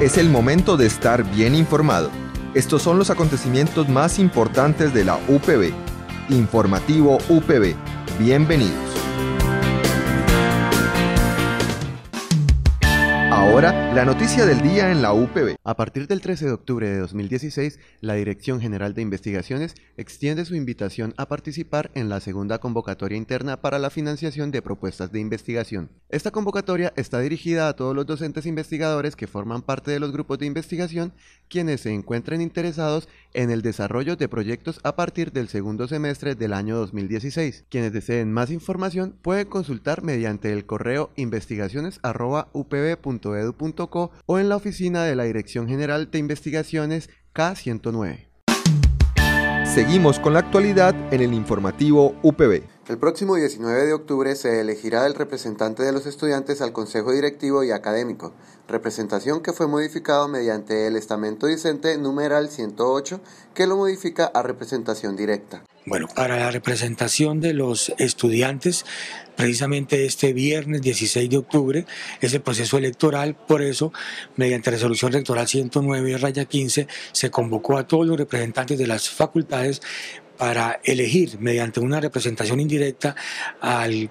Es el momento de estar bien informado. Estos son los acontecimientos más importantes de la UPB. Informativo UPB. Bienvenidos. Ahora, la noticia del día en la UPB. A partir del 13 de octubre de 2016, la Dirección General de Investigaciones extiende su invitación a participar en la segunda convocatoria interna para la financiación de propuestas de investigación. Esta convocatoria está dirigida a todos los docentes investigadores que forman parte de los grupos de investigación, quienes se encuentren interesados en el desarrollo de proyectos a partir del segundo semestre del año 2016. Quienes deseen más información pueden consultar mediante el correo investigaciones.upb.edu.co e o en la oficina de la Dirección General de Investigaciones K109. Seguimos con la actualidad en el informativo UPB. El próximo 19 de octubre se elegirá el representante de los estudiantes al Consejo Directivo y Académico, representación que fue modificado mediante el estamento dicente numeral 108 que lo modifica a representación directa. Bueno, para la representación de los estudiantes, precisamente este viernes 16 de octubre es el proceso electoral, por eso, mediante resolución electoral 109 raya 15, se convocó a todos los representantes de las facultades para elegir mediante una representación indirecta al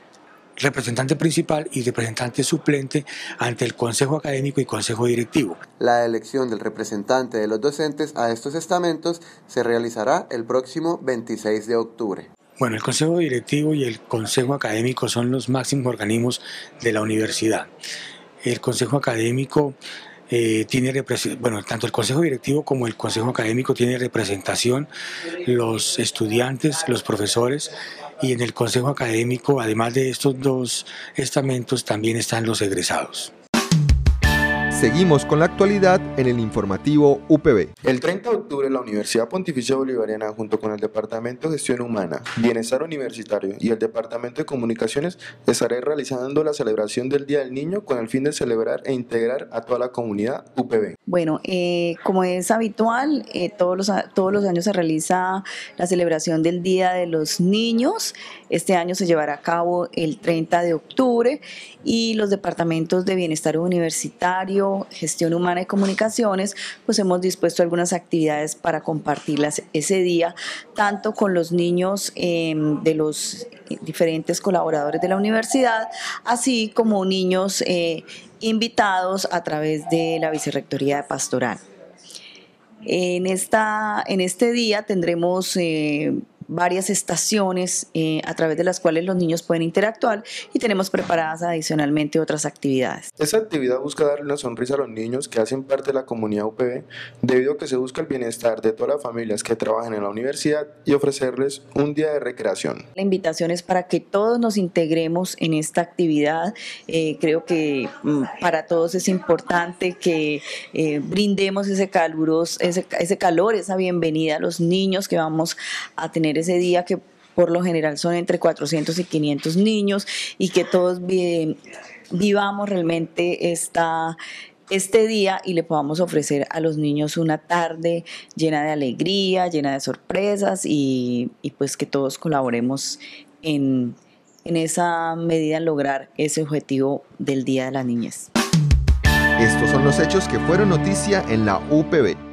representante principal y representante suplente ante el Consejo Académico y Consejo Directivo. La elección del representante de los docentes a estos estamentos se realizará el próximo 26 de octubre. Bueno, el Consejo Directivo y el Consejo Académico son los máximos organismos de la universidad. El Consejo Académico eh, tiene bueno, tanto el Consejo Directivo como el Consejo Académico tiene representación, los estudiantes, los profesores, y en el Consejo Académico, además de estos dos estamentos, también están los egresados. Seguimos con la actualidad en el informativo UPB. El 30 de octubre la Universidad Pontificia Bolivariana junto con el Departamento de Gestión Humana, Bienestar Universitario y el Departamento de Comunicaciones estaré realizando la celebración del Día del Niño con el fin de celebrar e integrar a toda la comunidad UPB. Bueno, eh, como es habitual, eh, todos, todos los años se realiza la celebración del Día de los Niños. Este año se llevará a cabo el 30 de octubre y los departamentos de Bienestar Universitario, Gestión Humana y Comunicaciones, pues hemos dispuesto algunas actividades para compartirlas ese día, tanto con los niños em, de los diferentes colaboradores de la universidad, así como niños eh, invitados a través de la Vicerrectoría de Pastoral. En, esta, en este día tendremos... Eh, varias estaciones eh, a través de las cuales los niños pueden interactuar y tenemos preparadas adicionalmente otras actividades. Esta actividad busca darle una sonrisa a los niños que hacen parte de la comunidad UPB debido a que se busca el bienestar de todas las familias que trabajan en la universidad y ofrecerles un día de recreación. La invitación es para que todos nos integremos en esta actividad. Eh, creo que mm, para todos es importante que eh, brindemos ese, caluros, ese, ese calor, esa bienvenida a los niños que vamos a tener ese día que por lo general son entre 400 y 500 niños y que todos vivamos realmente esta, este día y le podamos ofrecer a los niños una tarde llena de alegría, llena de sorpresas y, pues que todos colaboremos en, en esa medida en lograr ese objetivo del Día de la Niñez. Estos son los hechos que fueron noticia en la UPB.